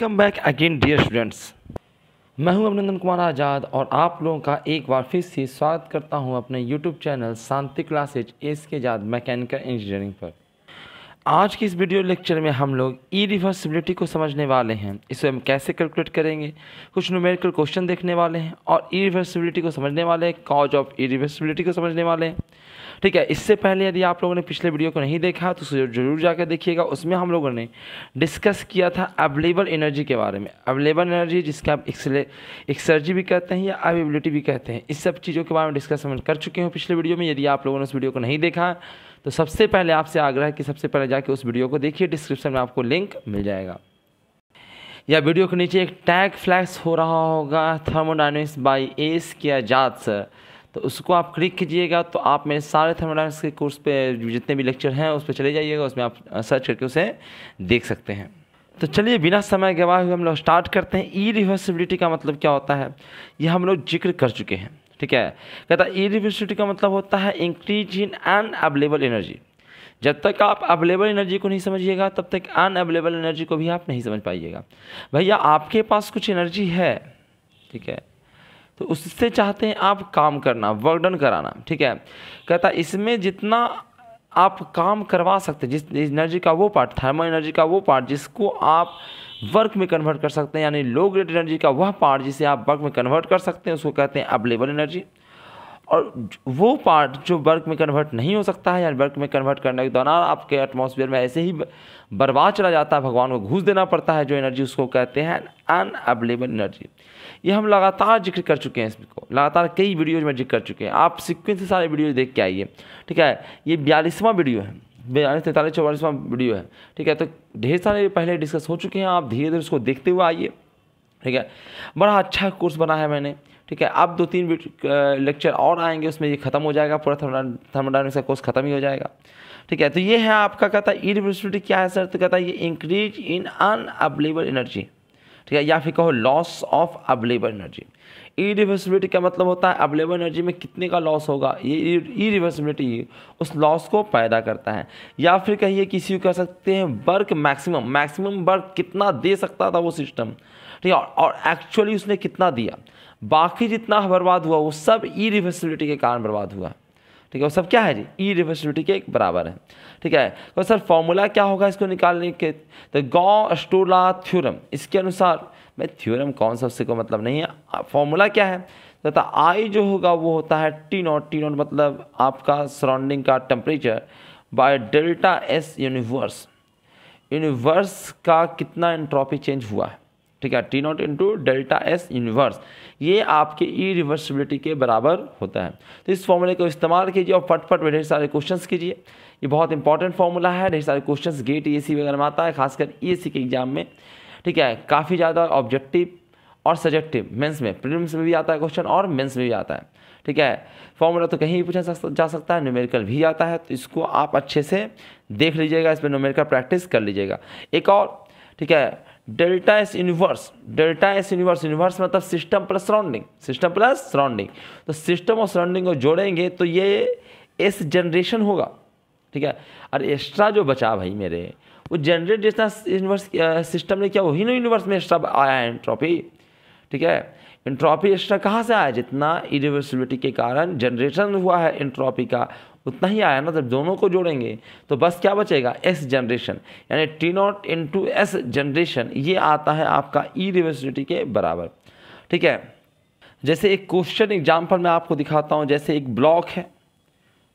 welcome back again dear students मैं हूं अभिनंदन कुमार आज़ाद और आप लोगों का एक बार फिर से स्वागत करता हूं अपने YouTube channel Shanti classes S K जाद मैकेनिकल इंजीनियरिंग पर आज की इस वीडियो लेक्चर में हम लोग ई रिवर्सिबिलिटी को समझने वाले हैं इसे हम कैसे कैलकुलेट करेंगे कुछ न्यूमेरिकल क्वेश्चन देखने वाले हैं और ई रिवर्सिबिलिटी को समझने वाले हैं कॉज ऑफ ई रिवर्सिबिलिटी को समझने वाले हैं ठीक है इससे पहले यदि आप लोगों ने पिछले वीडियो को नहीं देखा तो जरूर जाकर देखिएगा उसमें हम लोगों ने डिस्कस किया था अवेलेबल एनर्जी के बारे में अवेलेबल एनर्जी जिसके आप एक्सर्जी भी कहते हैं या अवेबिलिटी भी कहते हैं इस सब चीज़ों के बारे में डिस्कस हम कर चुके हैं पिछले वीडियो में यदि आप लोगों ने उस वीडियो को नहीं देखा तो सबसे पहले आपसे आग्रह है कि सबसे पहले जाके उस वीडियो को देखिए डिस्क्रिप्शन में आपको लिंक मिल जाएगा या वीडियो के नीचे एक टैग फ्लैक्स हो रहा होगा थर्मोडाइनमिक्स बाय एस किया जात सर तो उसको आप क्लिक कीजिएगा तो आप मेरे सारे थर्मोडाइनमिक्स के कोर्स पे जितने भी लेक्चर हैं उस पर चले जाइएगा उसमें आप सर्च करके उसे देख सकते हैं तो चलिए बिना समय गवाए हुए हम लोग स्टार्ट करते हैं ई रिवर्सिबिलिटी का मतलब क्या होता है ये हम लोग जिक्र कर चुके हैं ठीक है कहता है ई रिवर्सिबिलिटी का मतलब होता है increase in unavailable energy जब तक आप अवेलेबल एनर्जी को नहीं समझिएगा तब तक अन अवेलेबल एनर्जी को भी आप नहीं समझ पाइएगा भैया आपके पास कुछ एनर्जी है ठीक है तो उससे चाहते हैं आप काम करना वर्क डन कराना ठीक है कहता इसमें जितना आप काम करवा सकते हैं जिस एनर्जी का वो पार्ट थर्मल एनर्जी का वो पार्ट जिसको आप वर्क में कन्वर्ट कर सकते हैं यानी लो ग्रेड एनर्जी का वह पार्ट जिसे आप वर्क में कन्वर्ट कर सकते हैं उसको कहते हैं अवेलेबल एनर्जी और वो पार्ट जो वर्क में कन्वर्ट नहीं हो सकता है यानी वर्क में कन्वर्ट करने के दौरान आपके एटमोसफियर में ऐसे ही बर्बाद चला जाता है भगवान को घूस देना पड़ता है जो एनर्जी उसको कहते हैं अनअवेलेबल एनर्जी ये हम लगातार जिक्र कर चुके हैं इसको लगातार कई वीडियोज़ में जिक्र कर चुके हैं आप सिक्वेंस सारे वीडियो देख के आइए ठीक है ये बयालीसवां वीडियो है बयालीस तैंतालीस चौवालीसवां वीडियो है ठीक है तो ढेर सारे पहले डिस्कस हो चुके हैं आप धीरे धीरे उसको देखते हुए आइए ठीक है बड़ा अच्छा कोर्स बना है मैंने ठीक है अब दो तीन लेक्चर और आएंगे उसमें ये खत्म हो जाएगा पूरा थर्मोडाइनिक्स का कोर्स खत्म ही हो जाएगा ठीक है तो ये है आपका कहता है ई क्या है सर तो कहता है ये इंक्रीज इन अनअबलेबल एनर्जी ठीक है या फिर कहो loss of available energy irreversibility का मतलब होता है अवेलेबल एनर्जी में कितने का लॉस होगा ये ई रिवर्सिबिलिटी उस लॉस को पैदा करता है या फिर कहिए किसी को कह सकते हैं वर्क मैक्सिमम मैक्सिमम वर्क कितना दे सकता था वो सिस्टम ठीक है और एक्चुअली उसने कितना दिया बाकी जितना बर्बाद हुआ वो सब ई रिवर्सिबिलिटी के कारण बर्बाद हुआ ठीक है वो सब क्या है जी ई रिवर्सिबिलिटी के बराबर है ठीक है तो सर फॉर्मूला क्या होगा इसको निकालने के तो गौ स्टोला थ्योरम इसके अनुसार मैं थ्योरम कौन सा उससे को मतलब नहीं है फॉर्मूला क्या है तथा तो आई जो होगा वो होता है टी नॉट टी नॉट मतलब आपका सराउंडिंग का temperature by delta S universe universe का कितना एंट्रॉपी चेंज हुआ है ठीक है T naught into delta S inverse ये आपके ई रिवर्सिबिलिटी के बराबर होता है तो इस फॉर्मूले को इस्तेमाल कीजिए और फटफट में ढेर सारे क्वेश्चंस कीजिए ये बहुत इंपॉर्टेंट फॉर्मूला है ढेर सारे क्वेश्चंस गेट ई वगैरह में आता है खासकर ई e के एग्जाम में ठीक है काफ़ी ज़्यादा ऑब्जेक्टिव और सब्जेक्टिव मेन्स में प्रीलिम्स में भी आता है क्वेश्चन और मेन्स में भी आता है ठीक है फॉर्मूला तो कहीं भी पूछा जा सकता है न्यूमेरिकल भी आता है तो इसको आप अच्छे से देख लीजिएगा इसमें न्यूमेरिकल प्रैक्टिस कर लीजिएगा एक और ठीक है delta S universe delta S universe universe मतलब system plus surrounding system plus surrounding तो सिस्टम और सराउंडिंग को जोड़ेंगे तो ये एस जनरेशन होगा ठीक है और एक्स्ट्रा जो बचा भाई मेरे वो जनरेट जितना यूनिवर्स सिस्टम ने किया वही ना यूनिवर्स में एक्स्ट्रा आया है एंट्रॉपी ठीक है एंट्रॉपी एक्स्ट्रा कहाँ से आया जितना इरिवर्सिबिलिटी के कारण जनरेशन हुआ है एंट्रॉपी का उतना ही आया ना जब दोनों को जोड़ेंगे तो बस क्या बचेगा एस जनरेशन यानी T naught into S generation ये आता है आपका ई e रिवर्सिटी के बराबर ठीक है जैसे एक क्वेश्चन एग्जाम्पल मैं आपको दिखाता हूँ जैसे एक ब्लॉक है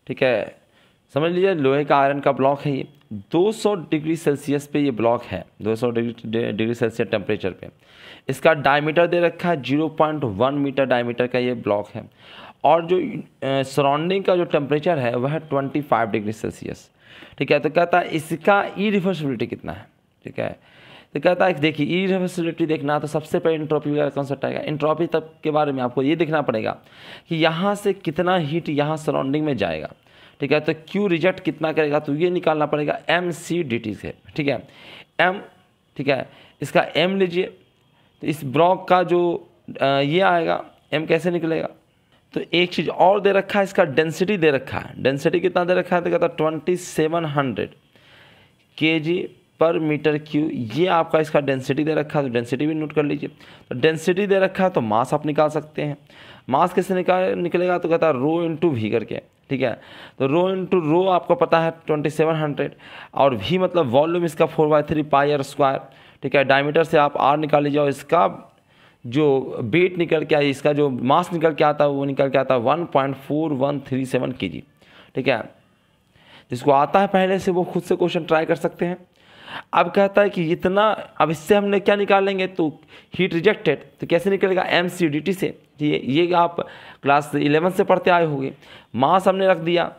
ठीक है समझ लीजिए लोहे का आयरन का ब्लॉक है ये 200 डिग्री सेल्सियस पे ये ब्लॉक है 200 डिग्री डिग्री सेल्सियस टेम्परेचर पे इसका डायमीटर दे रखा है 0.1 मीटर डायमीटर का ये ब्लॉक है और जो सराउंडिंग का जो टेम्परेचर है वह ट्वेंटी फाइव डिग्री सेल्सियस ठीक है तो कहता है इसका ई रिवर्सिबिलिटी कितना है ठीक है तो कहता है देखिए ई रिवर्सिबिलिटी देखना तो सबसे पहले इंट्रॉपी का कॉन्सेप्ट आएगा इंट्रॉपी तब के बारे में आपको ये देखना पड़ेगा कि यहाँ से कितना हीट यहाँ सराउंडिंग में जाएगा ठीक है तो क्यू रिजल्ट कितना करेगा तो ये निकालना पड़ेगा एम सी डी टी से ठीक है एम ठीक है इसका एम लीजिए तो इस ब्रॉक का जो ये आएगा एम कैसे निकलेगा तो एक चीज़ और दे रखा है इसका डेंसिटी दे रखा है डेंसिटी कितना दे रखा है तो कहता ट्वेंटी सेवन हंड्रेड के जी पर मीटर क्यू ये आपका इसका डेंसिटी दे रखा है तो डेंसिटी भी नोट कर लीजिए तो डेंसिटी दे रखा है तो मास आप निकाल सकते हैं मास कैसे निकाल निकलेगा तो कहता है रो इंटू भी करके ठीक है तो रो इंटू रो आपको पता है ट्वेंटी सेवन हंड्रेड और भी मतलब वॉल्यूम इसका four by three pi r square ठीक है डायमीटर से आप आर निकाल लीजिए और इसका जो वेट निकल के आई इसका जो मास निकल के आता है वो निकल के आता है one point four one three seven K G ठीक है जिसको आता है पहले से वो खुद से क्वेश्चन ट्राई कर सकते हैं अब कहता है कि इतना अब इससे हमने क्या निकालेंगे तो हीट रिजेक्टेड तो कैसे निकलेगा एम सी डी टी से ये ये आप क्लास इलेवन से पढ़ते आए होंगे मास हमने रख दिया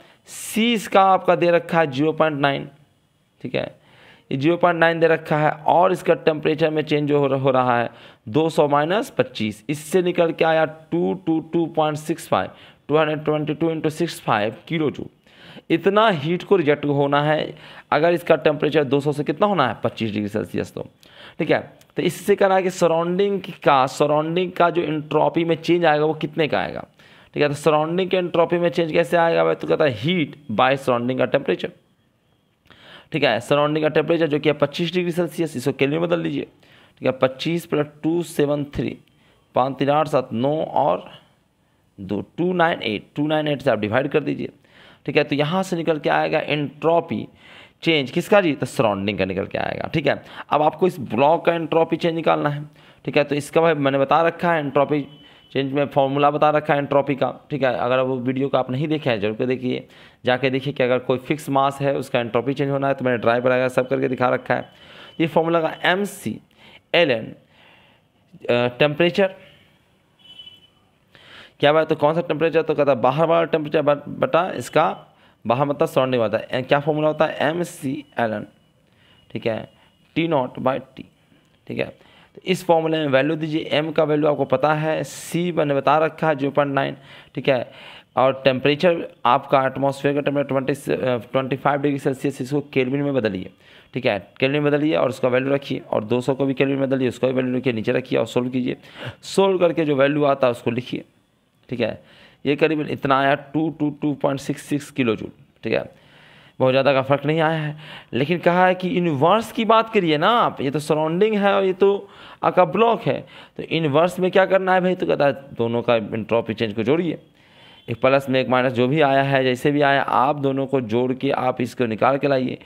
सी इसका आपका दे रखा है जीरो पॉइंट नाइन ठीक है जीरो पॉइंट नाइन दे रखा है और इसका टेम्परेचर में चेंज हो, हो रहा है दो सौ माइनस पच्चीस इससे निकल के आया two two two point six five two hundred twenty two into six five kilo joule इतना हीट को रिजेक्ट होना है अगर इसका टेम्परेचर 200 से कितना होना है 25 डिग्री सेल्सियस तो ठीक है तो इससे कह रहा है कि सराउंडिंग का सराउंडिंग का जो इंट्रॉपी में चेंज आएगा वो कितने का आएगा ठीक है तो सराउंडिंग के इंट्रॉपी में चेंज कैसे आएगा भाई तो कहता है हीट बाय सराउंडिंग का टेम्परेचर ठीक है सराउंडिंग का टेम्परेचर जो कि है पच्चीस डिग्री सेल्सियस इसको कैलोरी में बदल लीजिए ठीक है पच्चीस प्लस टू सेवन थ्री पाँच तीन आठ सात नौ और दो two nine eight two nine eight से आप डिवाइड कर दीजिए ठीक है तो यहाँ से निकल के आएगा एंट्रॉपी चेंज किसका जी तो सराउंडिंग का निकल के आएगा ठीक है अब आपको इस ब्लॉक का एंट्रॉपी चेंज निकालना है ठीक है तो इसका भाई मैंने बता रखा है एंट्रॉपी चेंज में फॉर्मूला बता रखा है एंट्रॉपी का ठीक है अगर वो वीडियो का आप नहीं देखा है जरूर देखिए जाके देखिए कि अगर कोई फिक्स मास है उसका एंट्रॉपी चेंज होना है तो मैंने ड्राई बनाया सब करके दिखा रखा है ये फॉर्मूला का M C L N temperature क्या बात तो कौन सा टेम्परेचर तो कहता है बाहर वाला टेम्परेचर बटा इसका बाहर मतलब सराउंडिंग होता है क्या फॉर्मूला होता है एम सी एल एन ठीक है टी नॉट बाई टी ठीक है इस फॉर्मूले में वैल्यू दीजिए एम का वैल्यू आपको पता है सी मैंने बता रखा है जीरो पॉइंट नाइन ठीक है और टेम्परेचर आपका एटमोसफेयर का temperature twenty twenty five degree Celsius इसको केलविन में बदलिए ठीक है केलविन में बदलिए और उसका वैल्यू रखिए और 200 को भी केलविन में बदलिए उसका भी वैल्यू रखिए नीचे रखिए और सोल्व कीजिए सोल्व करके जो वैल्यू आता है उसको लिखिए ठीक है ये करीबन इतना आया two two two point six six kilo joule ठीक है बहुत ज़्यादा का फ़र्क नहीं आया है लेकिन कहा है कि यूनिवर्स की बात करिए ना आप ये तो सराउंडिंग है और ये तो आपका ब्लॉक है तो इनवर्स में क्या करना है भाई तो कहता है दोनों का इंट्रॉपी चेंज को जोड़िए एक प्लस में एक माइनस जो भी आया है जैसे भी आया आप दोनों को जोड़ के आप इसको निकाल के लाइए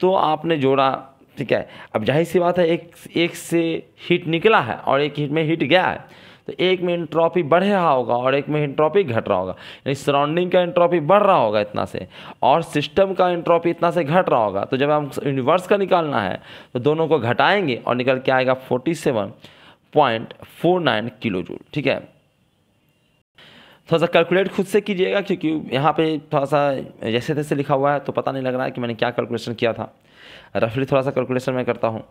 तो आपने जोड़ा ठीक है अब जाहिर सी बात है एक एक से हिट निकला है और एक हीट में हिट गया है तो एक में इंट्रॉपी बढ़ रहा होगा और एक में इंट्रॉपी घट रहा होगा यानी सराउंडिंग का इंट्रॉपी बढ़ रहा होगा इतना से और सिस्टम का इंट्रॉपी इतना से घट रहा होगा तो जब हम यूनिवर्स का निकालना है तो दोनों को घटाएंगे और निकल के आएगा forty seven point four nine kilo joule ठीक है थोड़ा सा कैलकुलेट खुद से कीजिएगा क्योंकि यहाँ पे थोड़ा सा जैसे तैसे लिखा हुआ है तो पता नहीं लग रहा है कि मैंने क्या कैलकुलेशन किया था रफली थोड़ा सा कैलकुलेशन मैं करता हूँ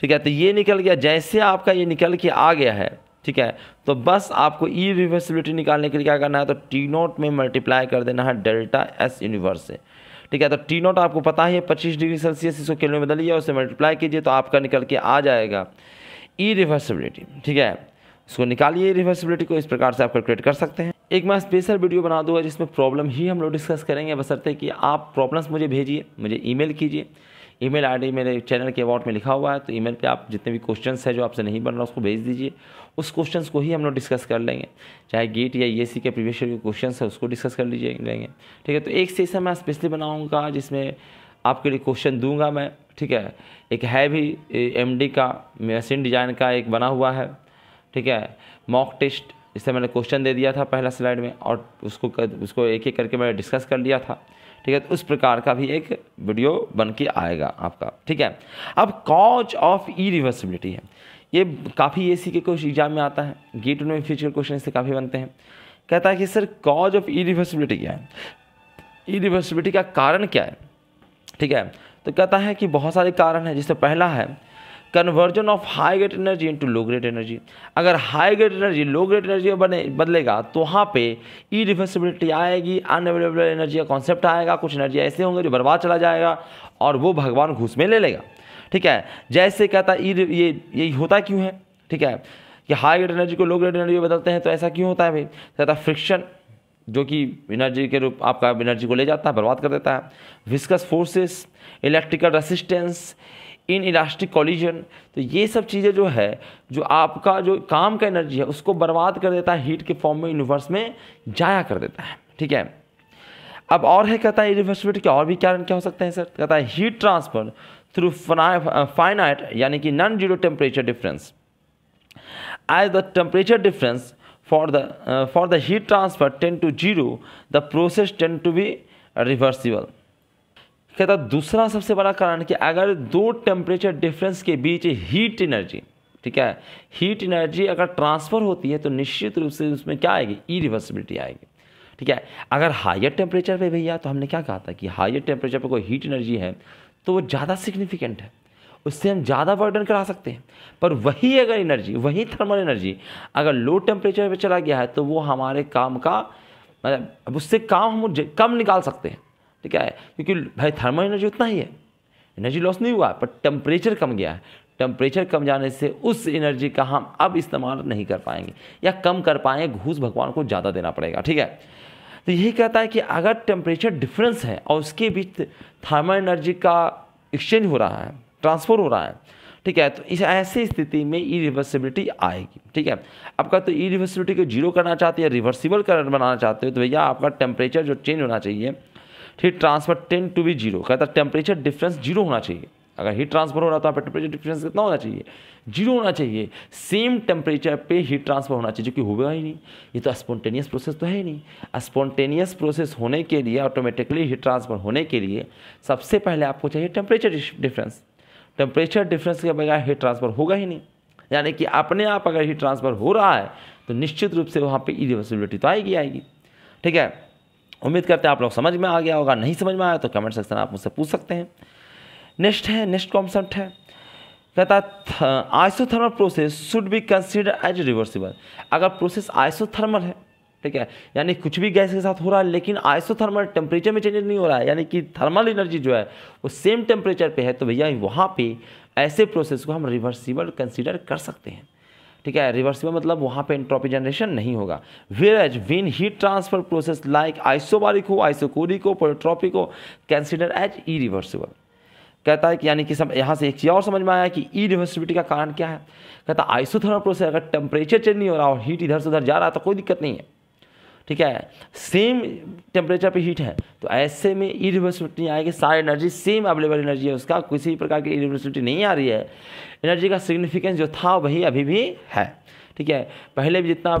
ठीक है तो ये निकल गया जैसे आपका ये निकल के आ गया है ठीक है तो बस आपको ई रिवर्सिबिलिटी निकालने के लिए क्या करना है तो टी नोट में मल्टीप्लाई कर देना है डेल्टा एस यूनिवर्स से ठीक है तो टी नोट आपको पता ही है पच्चीस डिग्री सेल्सियस इसको किलो में बदलिए उसे मल्टीप्लाई कीजिए तो आपका निकल के आ जाएगा ई रिवर्सिबिलिटी ठीक है इसको निकालिए रिवर्सिबिलिटी को इस प्रकार से आप कैलकुलेट कर सकते हैं एक मैं स्पेशल वीडियो बना दूंगा जिसमें प्रॉब्लम ही हम लोग डिस्कस करेंगे बसरते कि आप प्रॉब्लम्स मुझे भेजिए मुझे ईमेल कीजिए ईमेल आईडी मेरे चैनल के अबाउट में लिखा हुआ है तो ईमेल पे आप जितने भी क्वेश्चन है जो आपसे नहीं बन रहा उसको भेज दीजिए उस क्वेश्चन को ही हम लोग डिस्कस कर लेंगे चाहे गेट या ई e के प्रीवियस ईयर के क्वेश्चन है उसको डिस्कस कर लीजिए लेंगे ठीक है तो एक सेशन मैं स्पेशली बनाऊँगा जिसमें आपके लिए क्वेश्चन दूंगा मैं ठीक है एक है भी एमडी का मशीन डिज़ाइन का एक बना हुआ है ठीक है मॉक टेस्ट इससे मैंने क्वेश्चन दे दिया था पहला स्लाइड में और उसको कर, उसको एक एक करके मैंने डिस्कस कर लिया था ठीक है तो उस प्रकार का भी एक वीडियो बन के आएगा आपका ठीक है अब कॉज ऑफ ई रिवर्सिबिलिटी है ये काफ़ी ए सी के कुछ एग्जाम में आता है गेट में फ्यूचर क्वेश्चन इससे काफ़ी बनते हैं कहता है कि sir cause of irreversibility क्या है ई रिवर्सिबिलिटी का कारण क्या है ठीक है तो कहता है कि बहुत सारे कारण हैं जिससे पहला है conversion of high grade energy into low grade energy अगर high grade energy low grade energy बने बदलेगा तो वहाँ पे ई रिवर्सिबिलिटी आएगी अनअवेलेबल एनर्जी का कॉन्सेप्ट आएगा कुछ एनर्जी ऐसे होंगे जो बर्बाद चला जाएगा और वो भगवान घूस में ले लेगा ठीक है जैसे कहता ई ये यही होता क्यों है ठीक है कि हाई ग्रेड एनर्जी को लो ग्रेड एनर्जी बदलते हैं तो ऐसा क्यों होता है भाई कहता फ्रिक्शन जो कि एनर्जी के रूप आपका एनर्जी को ले जाता है बर्बाद कर देता है viscous forces electrical resistance inelastic collision तो ये सब चीज़ें जो है जो आपका जो काम का एनर्जी है उसको बर्बाद कर देता है हीट के फॉर्म में यूनिवर्स में जाया कर देता है ठीक है अब और है कहता है इरिवर्सिबिलिटी तो के और भी कारण क्या हो सकते हैं सर कहता है हीट ट्रांसफर थ्रू फाइनाइट यानी कि non zero temperature difference as the temperature difference for the for the heat transfer tend to zero the process tend to be reversible कहता दूसरा सबसे बड़ा कारण कि अगर दो टेम्परेचर डिफरेंस के बीच हीट एनर्जी ठीक है हीट एनर्जी अगर ट्रांसफ़र होती है तो निश्चित रूप से उसमें क्या आएगी ई रिवर्सिबिलिटी आएगी ठीक है अगर हायर टेम्परेचर पे भैया तो हमने क्या कहा था कि हायर टेम्परेचर पर कोई हीट एनर्जी है तो वो ज़्यादा सिग्निफिकेंट है उससे हम ज़्यादा वर्डन करा सकते हैं पर वही अगर एनर्जी वही थर्मल एनर्जी अगर लो टेम्परेचर पर चला गया है तो वो हमारे काम का मतलब उससे काम हम कम निकाल सकते हैं तो क्या है क्योंकि भाई थर्मल एनर्जी उतना ही है एनर्जी लॉस नहीं हुआ पर टेम्परेचर कम गया है टेम्परेचर कम जाने से उस एनर्जी का हम अब इस्तेमाल नहीं कर पाएंगे या कम कर पाएंगे घूस भगवान को ज़्यादा देना पड़ेगा ठीक है तो यही कहता है कि अगर टेम्परेचर डिफरेंस है और उसके बीच थर्मल एनर्जी का एक्सचेंज हो रहा है ट्रांसफ़र हो रहा है ठीक है तो इस ऐसी स्थिति में ई रिवर्सिबिलिटी आएगी ठीक है आपका तो ई रिवर्सिबिलिटी को जीरो करना चाहते हैं रिवर्सिबल कर बनाना चाहते हो तो भैया आपका टेम्परेचर जो चेंज होना चाहिए heat transfer tend to be zero कहता है टेम्परेचर डिफरेंस जीरो होना चाहिए अगर हीट ट्रांसफर हो रहा था टेम्परेचर डिफरेंस कितना होना चाहिए जीरो होना चाहिए सेम टेम्परेचर पे हीट ट्रांसफर होना चाहिए जो कि होगा ही नहीं ये तो स्पॉन्टेनियस प्रोसेस तो है ही नहीं स्पॉन्टेनियस प्रोसेस होने के लिए ऑटोमेटिकली हीट ट्रांसफर होने के लिए सबसे पहले आपको चाहिए टेम्परेचर डिफरेंस टेम्परेचर डिफरेंस के बगैर हीट ट्रांसफर होगा ही नहीं यानी कि अपने आप अगर हीट ट्रांसफर हो रहा है तो निश्चित रूप से वहाँ पर इरिवर्सिबिलिटी तो आएगी आएगी ठीक है उम्मीद करते हैं आप लोग समझ में आ गया होगा नहीं समझ में आया तो कमेंट सेक्शन आप मुझसे पूछ सकते हैं नेक्स्ट है नेक्स्ट कॉन्सेप्ट है कहता isothermal process should be consider as reversible अगर प्रोसेस आइसोथर्मल है ठीक है यानी कुछ भी गैस के साथ हो रहा है लेकिन आइसोथर्मल टेम्परेचर में चेंजेस नहीं हो रहा है यानी कि थर्मल एनर्जी जो है वो सेम टेम्परेचर पे है तो भैया वहाँ पे ऐसे प्रोसेस को हम रिवर्सिबल कंसिडर कर सकते हैं ठीक है रिवर्सिबल मतलब वहाँ पे एंट्रोपी जनरेशन नहीं होगा whereas when heat transfer process like isobaric हो आइसोकोरिक हो पोलिट्रॉपिक हो कंसिडर एज ई रिवर्सिबल कहता है कि यानी कि सब यहाँ से एक चीज़ और समझ में आया कि ई रिवर्सिबिलिटी का कारण क्या है कहता है आइसोथर्मल प्रोसेस अगर टेम्परेचर चेंज नहीं हो रहा और हीट इधर से उधर जा रहा है तो कोई दिक्कत नहीं है ठीक है सेम टेम्परेचर पे हीट है तो ऐसे में इरिवर्सिबिलिटी आएगी सारी एनर्जी सेम अवेलेबल एनर्जी है उसका किसी प्रकार की इरिवर्सिबिलिटी नहीं आ रही है एनर्जी का सिग्निफिकेंस जो था वही अभी भी है ठीक है पहले भी जितना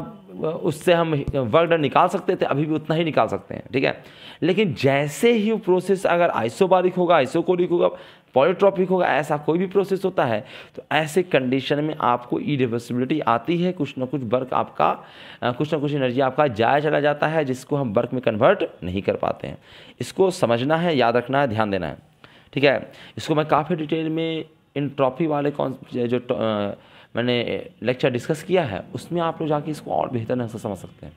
उससे हम वर्क डन निकाल सकते थे अभी भी उतना ही निकाल सकते हैं ठीक है लेकिन जैसे ही वो प्रोसेस अगर आइसोबारिक होगा आइसोकोरिक होगा पॉलिट्रॉपिक होगा ऐसा कोई भी प्रोसेस होता है तो ऐसे कंडीशन में आपको इरिवर्सिबिलिटी आती है कुछ ना कुछ वर्क आपका कुछ ना कुछ एनर्जी आपका जाया चला जाता है जिसको हम वर्क में कन्वर्ट नहीं कर पाते हैं इसको समझना है याद रखना है ध्यान देना है ठीक है इसको मैं काफ़ी डिटेल में इन ट्रॉफी वाले कौन जो मैंने लेक्चर डिस्कस किया है उसमें आप लोग जाके इसको और बेहतर ढंग से समझ सकते हैं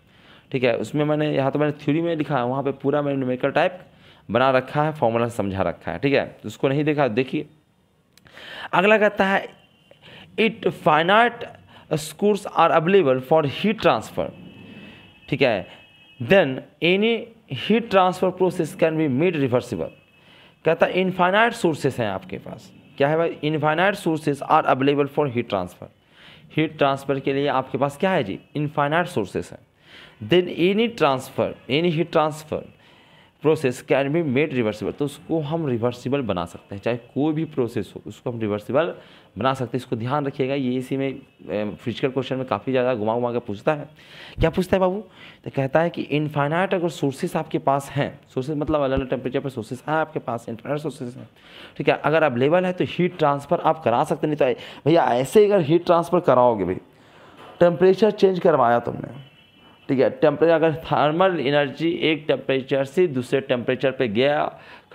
ठीक है उसमें मैंने यहाँ तो मैंने थ्योरी में लिखा है वहाँ पे पूरा मैंने न्यूमेरिकल टाइप बना रखा है फॉर्मूला समझा रखा है ठीक है तो उसको नहीं देखा देखिए अगला कहता है it finite sources are available for heat transfer ठीक है then any heat transfer process can be made reversible कहता है इनफाइनाइट सोर्सेस हैं आपके पास क्या है भाई infinite sources are available for heat transfer heat transfer के लिए आपके पास क्या है जी इनफाइनाइट सोर्सेस हैं then any transfer any heat transfer process can be made reversible तो उसको हम रिवर्सिबल बना सकते हैं चाहे कोई भी प्रोसेस हो उसको हम रिवर्सिबल बना सकते हैं इसको ध्यान रखिएगा ये इसी में फिजिकल क्वेश्चन में काफ़ी ज़्यादा घुमा घुमा के पूछता है क्या पूछता है बाबू तो कहता है कि इनफाइनाइट अगर सोर्सेस आपके पास हैं सोर्सेज मतलब अलग अलग टेम्परेचर पर सोर्सेज हैं आपके पास इन्फाइनाइट सोर्सेज हैं ठीक है अगर अवेलेबल है तो हीट ट्रांसफ़र आप करा सकते नहीं तो भैया ऐसे अगर हीट ट्रांसफ़र कराओगे भाई टेम्परेचर चेंज करवाया तुमने ठीक है टेम्परेचर अगर थर्मल एनर्जी एक टेम्परेचर से दूसरे टेम्परेचर पे गया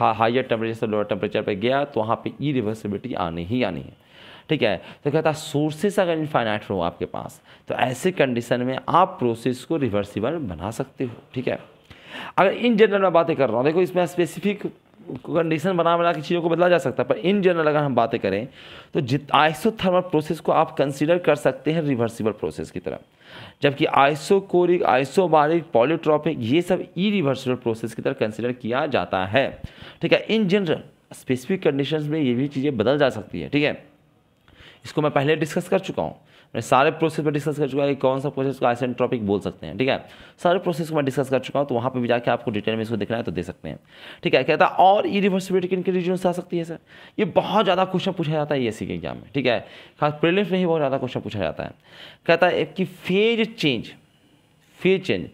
हाइयर टेम्परेचर से लोअर टेम्परेचर पे गया तो वहाँ पे ई रिवर्सिबिलिटी आनी ही आनी है ठीक है तो कहता है सोर्सेस अगर इनफाइनाइट हो आपके पास तो ऐसे कंडीशन में आप प्रोसेस को रिवर्सिबल बना सकते हो ठीक है अगर इन जनरल मैं बातें कर रहा हूँ देखो इसमें स्पेसिफिक कंडीशन बना बना के चीज़ों को बदला जा सकता है पर इन जनरल अगर हम बातें करें तो जित आइसोथर्मल प्रोसेस को आप कंसीडर कर सकते हैं रिवर्सिबल प्रोसेस की तरफ जबकि आइसोकोरिक आइसोबारिक पॉलीट्रॉपिक ये सब ई रिवर्सिबल प्रोसेस की तरह कंसिडर किया जाता है ठीक है इन जनरल स्पेसिफिक कंडीशन में ये भी चीज़ें बदल जा सकती है ठीक है इसको मैं पहले डिस्कस कर चुका हूँ मैं सारे प्रोसेस में डिस्कस कर चुका है कौन सा प्रोसेस को आइसेंट्रॉपिक बोल सकते हैं ठीक है सारे प्रोसेस को मैं डिस्कस कर चुका हूँ तो वहाँ पर भी जाकर आपको डिटेल में इसको देखना है तो दे सकते हैं ठीक है कहता है और यूनिवर्सिटी किन किन रीजन से आ सकती है सर ये बहुत ज़्यादा क्वेश्चन पूछा जाता है एस के एग्जाम में ठीक है खास प्रिलिम्स में ही बहुत ज़्यादा क्वेश्चन पूछा जाता है कहता है कि phase change phase change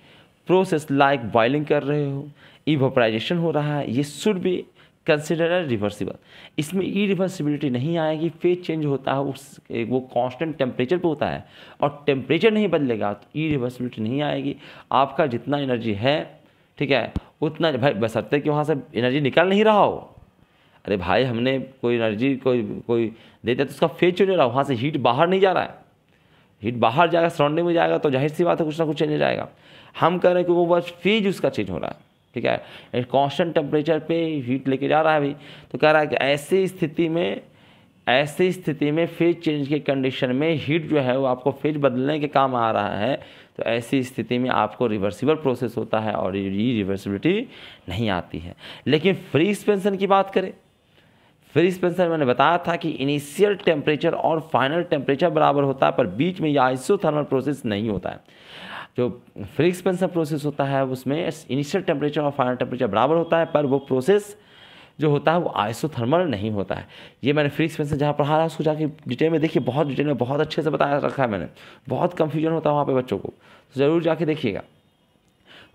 process like boiling कर रहे हो इवोपराइजेशन हो रहा है ये शुड बी कंसिडर रिवर्सिबल इसमें ई रिवर्सिबिलिटी नहीं आएगी फेज चेंज होता है उस वो कांस्टेंट टेम्परेचर पे होता है और टेम्परेचर नहीं बदलेगा तो ई रिवर्सिबिलिटी नहीं आएगी आपका जितना एनर्जी है ठीक है उतना भाई बसरते कि वहाँ से एनर्जी निकल नहीं रहा हो अरे भाई हमने कोई एनर्जी कोई कोई देते तो उसका फेज चेंज हो रहा है वहाँ से हीट बाहर नहीं जा रहा है हीट बाहर जाएगा सराउंडिंग में जाएगा तो जाहिर सी बात है कुछ ना कुछ चेंज हो जाएगा हम कह रहे हैं कि वो बस फेज उसका चेंज हो रहा है ठीक है कांस्टेंट टेम्परेचर पे हीट लेके जा रहा है अभी तो कह रहा है कि ऐसी स्थिति में ऐसी स्थिति में फेज चेंज के कंडीशन में हीट जो है वो आपको फेज बदलने के काम आ रहा है तो ऐसी स्थिति में आपको रिवर्सिबल प्रोसेस होता है और ये रिवर्सिबिलिटी नहीं आती है लेकिन फ्री स्पेंसन की बात करें फ्री स्पेंसन मैंने बताया था कि इनिशियल टेम्परेचर और फाइनल टेम्परेचर बराबर होता है पर बीच में यह आइसोथर्मल प्रोसेस नहीं होता है जो फ्री एक्सपेंशन प्रोसेस होता है उसमें इनिशियल टेम्परेचर और फाइनल टेम्परेचर बराबर होता है पर वो प्रोसेस जो होता है वो आइसोथर्मल नहीं होता है ये मैंने फ्री एक्सपेंशन जहाँ पढ़ा रहा उसको जाके डिटेल में देखिए बहुत डिटेल में बहुत अच्छे से बताया रखा है मैंने बहुत कन्फ्यूजन होता है वहाँ पर बच्चों को तो ज़रूर जाके देखिएगा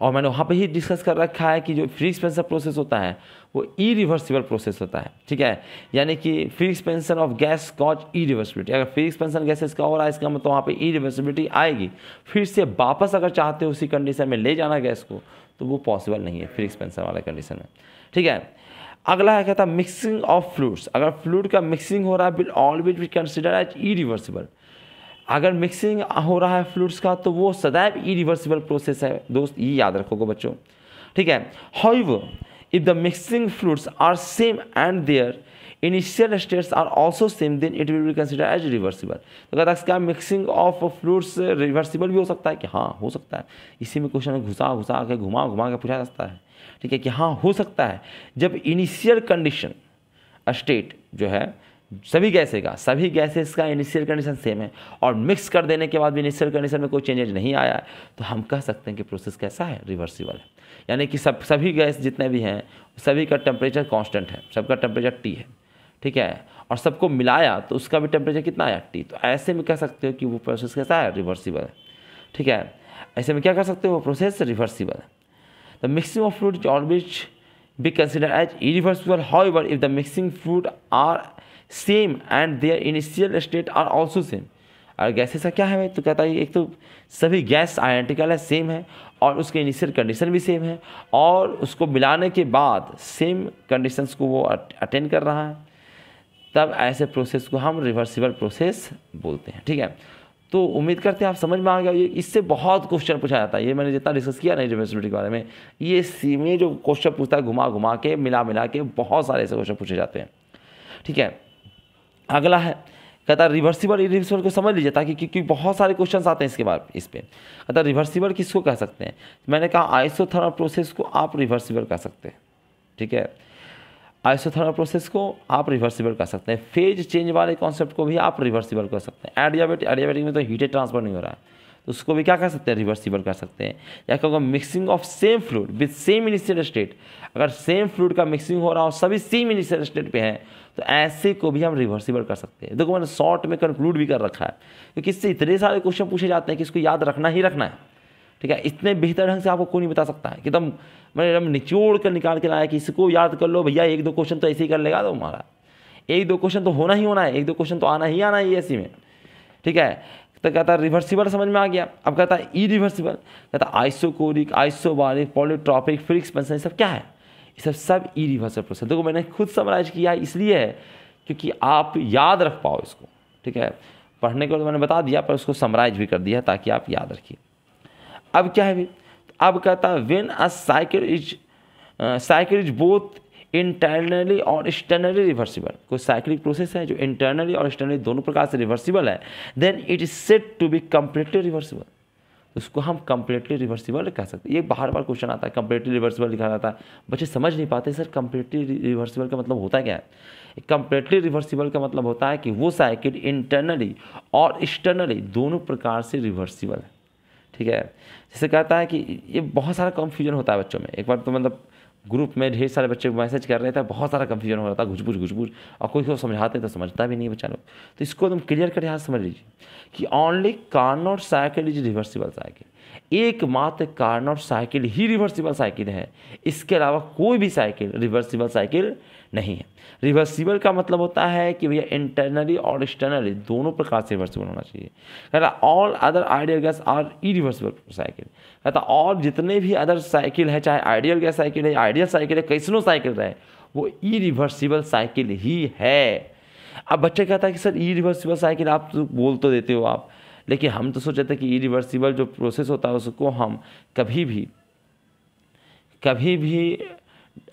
और मैंने वहाँ पे ही डिस्कस कर रखा है कि जो फ्री एक्सपेंसर प्रोसेस होता है वो ई रिवर्सिबल प्रोसेस होता है ठीक है यानी कि free expansion of gas cause irreversibility अगर फ्री एक्सपेंसन गैसेस का हो रहा है इसका मतलब तो वहाँ पे ई रिवर्सिबिलिटी आएगी फिर से वापस अगर चाहते हो उसी कंडीशन में ले जाना गैस को तो वो पॉसिबल नहीं है फ्री एक्सपेंसन वाले कंडीशन में ठीक है अगला है कहता मिक्सिंग ऑफ फ्लूड्स अगर फ्लूड का मिक्सिंग हो रहा है will always be consider as irreversible अगर मिक्सिंग हो रहा है फ्लूड्स का तो वो सदैव ई रिवर्सिबल प्रोसेस है दोस्त ये याद रखोगे बच्चों ठीक है however the mixing fluids are same and their initial states are also same then it will be consider as reversible तो कहता है क्या मिक्सिंग ऑफ फ्लूड्स रिवर्सिबल भी हो सकता है कि हाँ हो सकता है इसी में क्वेश्चन घुसा घुसा के घुमा घुमा के पूछा जाता है ठीक है कि हाँ हो सकता है जब इनिशियल कंडीशन स्टेट जो है सभी गैसे का सभी गैसेस का इनिशियल कंडीशन सेम है और मिक्स कर देने के बाद भी इनिशियल कंडीशन में कोई चेंजेज नहीं आया है तो हम कह सकते हैं कि प्रोसेस कैसा है रिवर्सिबल है यानी कि सब सभी गैस जितने भी हैं सभी का टेम्परेचर कांस्टेंट है सबका टेम्परेचर टी है ठीक है और सबको मिलाया तो उसका भी टेम्परेचर कितना आया टी तो ऐसे में कह सकते हो कि वो प्रोसेस कैसा है रिवर्सिबल है ठीक है ऐसे में क्या कर सकते हो वो प्रोसेस रिवर्सिबल है the mixing of fruit all be consider as irreversible however the mixing fruit are same and their initial state are also same और गैसेस का क्या है भाई तो कहता है एक तो सभी गैस आइडेंटिकल है सेम है और उसके इनिशियल कंडीशन भी सेम है और उसको मिलाने के बाद सेम कंडीशंस को वो अटेंड कर रहा है तब ऐसे प्रोसेस को हम रिवर्सिबल प्रोसेस बोलते हैं ठीक है तो उम्मीद करते हैं आप समझ में आ गया ये इससे बहुत क्वेश्चन पूछा जाता है ये मैंने जितना डिस्कस किया नहीं रिवर्सिबिलिटी के बारे में ये सीमें जो क्वेश्चन पूछता है घुमा घुमा के मिला मिला के बहुत सारे ऐसे क्वेश्चन पूछे जाते हैं ठीक है अगला है कहता है रिवर्सिबल इरिवर्सिबल को समझ लीजिए ताकि क्योंकि बहुत सारे क्वेश्चन आते हैं इसके बाद इस पर कहता है रिवर्सिबल किसको कह सकते हैं मैंने कहा आइसोथर्मल प्रोसेस को आप रिवर्सिबल कह सकते हैं ठीक है आइसोथर्मल प्रोसेस को आप रिवर्सिबल कर सकते हैं फेज चेंज वाले कॉन्सेप्ट को भी आप रिवर्सिबल कर सकते हैं एडियाबेटिक एडियाबेटिक में तो हीटेड ट्रांसफर नहीं हो रहा है तो उसको भी क्या कर सकते हैं रिवर्सिबल कर सकते हैं या कहूँगा mixing of same fluid with same initial state अगर सेम फ्लूड का मिक्सिंग हो रहा हो सभी सेम इनिशियल स्टेट पे हैं तो ऐसे को भी हम रिवर्सिबल कर सकते हैं देखो मैंने शॉर्ट में कंक्लूड भी कर रखा है क्योंकि इससे इतने सारे क्वेश्चन पूछे जाते हैं कि इसको याद रखना ही रखना है ठीक है इतने बेहतर ढंग से आपको कोई नहीं बता सकता है एकदम मैंने एकदम निचोड़ कर निकाल के लाया कि इसको याद कर लो भैया एक दो क्वेश्चन तो ऐसे ही कर लेगा तो हमारा एक दो क्वेश्चन तो होना ही होना है एक दो क्वेश्चन तो आना ही आना ही ऐसी में ठीक है तो कहता है रिवर्सिबल समझ में आ गया अब कहता है ई रिवर्सिबल कहता isochoric isobaric polytropic free expansion ये सब क्या है ये सब सब ई रिवर्सल प्रोसेस देखो मैंने खुद समराइज किया है इसलिए है क्योंकि आप याद रख पाओ इसको ठीक है पढ़ने को तो मैंने बता दिया पर उसको समराइज भी कर दिया ताकि आप याद रखिए अब क्या है भी अब कहता है when a cycle is cycle is both internally और एक्सटर्नली रिवर्सिबल कोई साइक्लिक प्रोसेस है जो इंटरनली और एक्सटर्नली दोनों प्रकार से रिवर्सिबल है then it is set to be completely reversible उसको हम कम्प्लीटली रिवर्सिबल कह सकते ये बार बार क्वेश्चन आता है कम्प्लीटली रिवर्सिबल लिखा जाता है बच्चे समझ नहीं पाते सर कम्प्लीटली रिवर्सिबल का मतलब होता क्या है कम्प्लीटली रिवर्सिबल का मतलब होता है कि वो साइकिल इंटरनली और एक्सटर्नली दोनों प्रकार से रिवर्सिबल है ठीक है जैसे कहता है कि ये बहुत सारा कन्फ्यूजन होता है बच्चों में एक बार तो मतलब ग्रुप में ढेर सारे बच्चे मैसेज कर रहे थे बहुत सारा कंफ्यूजन हो रहा था घुचबुझ घुचबुझ और कोई को समझाते तो समझता भी नहीं बच्चा लोग तो इसको तुम क्लियर कर यहाँ समझ लीजिए कि only Carnot cycle is reversible cycle एकमात्र कार्नोट साइकिल ही रिवर्सिबल साइकिल है इसके अलावा कोई भी साइकिल रिवर्सिबल साइकिल नहीं है रिवर्सिबल का मतलब होता है कि भैया इंटरनली और एक्सटर्नली दोनों प्रकार से रिवर्सिबल होना चाहिए कहता all other ideal gas are irreversible cycle कहता और जितने भी अदर साइकिल है चाहे आइडियल गैस साइकिल है आइडियल साइकिल है कैसनों साइकिल रहे वो ई रिवर्सिबल साइकिल ही है अब बच्चे कहता है कि सर ई रिवर्सिबल साइकिल आप तो बोल तो देते हो आप लेकिन हम तो सोचते थे कि ई रिवर्सिबल जो प्रोसेस होता है उसको हम कभी भी कभी भी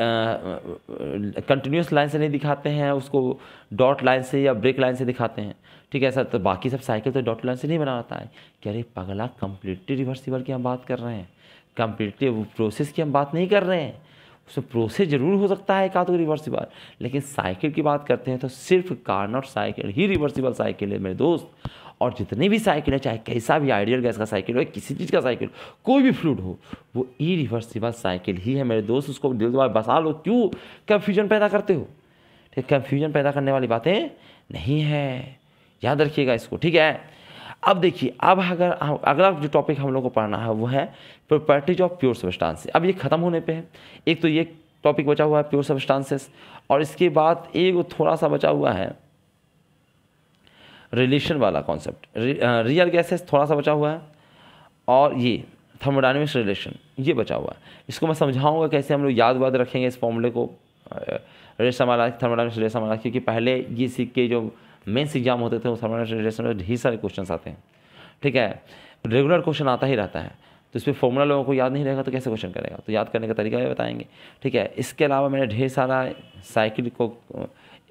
कंटिन्यूस लाइन से नहीं दिखाते हैं उसको डॉट लाइन से या ब्रेक लाइन से दिखाते हैं ठीक है ऐसा तो बाकी सब साइकिल तो डॉट लाइन से नहीं बना रहता है कि अरे पगला कम्प्लीटली रिवर्सिबल की हम बात कर रहे हैं कम्प्लीटली प्रोसेस की हम बात नहीं कर रहे हैं उसमें प्रोसेस जरूर हो सकता है का तो रिवर्सिबल लेकिन साइकिल की बात करते हैं तो सिर्फ कार्नर साइकिल ही रिवर्सिबल साइकिल है मेरे दोस्त और जितने भी साइकिल है चाहे कैसा भी आइडियल गैस का साइकिल हो किसी चीज़ का साइकिल कोई भी फ्लूड हो वो ई रिवर्सिबल साइकिल ही है मेरे दोस्त उसको दिल दोबारा बसा लो क्यों कन्फ्यूजन पैदा करते हो ठीक है कन्फ्यूजन पैदा करने वाली बातें नहीं है याद रखिएगा इसको ठीक है अब देखिए अब अगर अगला जो टॉपिक हम लोग को पढ़ना है वो है प्रॉपर्टीज ऑफ प्योर सबस्टांसेस अब ये ख़त्म होने पे है एक तो ये टॉपिक बचा हुआ है प्योर सबस्टांसेस और इसके बाद एक थोड़ा सा बचा हुआ है रिलेशन वाला कॉन्सेप्ट रियल गैसेस थोड़ा सा बचा हुआ है और ये थर्मोडाइनमिक्स रिलेशन ये बचा हुआ है इसको मैं समझाऊंगा कैसे हम लोग याद वाद रखेंगे इस फॉर्मूले को रेशा माला थर्मोडाइनमिक्स रेशा माला क्योंकि पहले ये सीख के जो मेन्स एग्जाम होते थे वो थर्मोडाइनमिक्स रिलेशन में ढेर सारे क्वेश्चन आते हैं ठीक है रेगुलर क्वेश्चन आता ही रहता है तो इस पर फॉर्मूला लोगों को याद नहीं रहेगा तो कैसे क्वेश्चन करेगा तो याद करने का तरीका भी बताएंगे ठीक है इसके अलावा मैंने ढेर सारा साइकिल को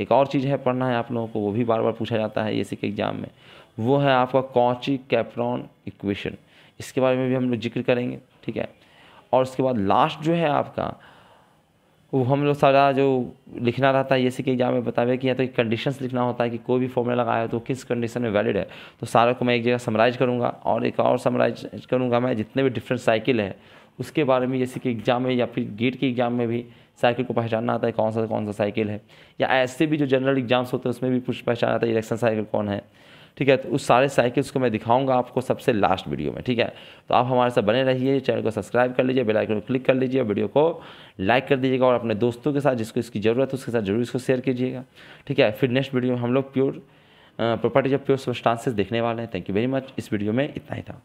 एक और चीज़ है पढ़ना है आप लोगों को वो भी बार बार पूछा जाता है एसी के एग्ज़ाम में वो है आपका कॉची कैप्रॉन इक्वेशन इसके बारे में भी हम लोग जिक्र करेंगे ठीक है और उसके बाद लास्ट जो है आपका वो हम लोग सारा जो लिखना रहता है सी के एग्जाम में बतावे कि या तो कंडीशंस लिखना होता है कि कोई भी फॉर्मूला लगाया तो किस कंडीशन में वैलिड है तो सारा को मैं एक जगह समराइज करूँगा और एक और समराइज करूँगा मैं जितने भी डिफरेंट साइकिल है उसके बारे में जैसे कि एग्ज़ाम में या फिर गेट के एग्ज़ाम में भी साइकिल को पहचानना आता है कौन सा कौन सा साइकिल है या ऐसे भी जो जनरल एग्जाम्स होते हैं उसमें भी कुछ पहचान आता है इलेक्शन साइकिल कौन है ठीक है तो उस सारे साइकिल्स को मैं दिखाऊंगा आपको सबसे लास्ट वीडियो में ठीक है तो आप हमारे साथ बने रहिए चैनल को सब्सक्राइब कर लीजिए बेल आइकन को क्लिक कर लीजिए वीडियो को लाइक कर दीजिएगा और अपने दोस्तों के साथ जिसको इसकी ज़रूरत है उसके साथ जरूर इसको शेयर कीजिएगा ठीक है फिर नेक्स्ट वीडियो में हम लोग pure properties of pure substances देखने वाले हैं थैंक यू वेरी मच इस वीडियो में इतना ही था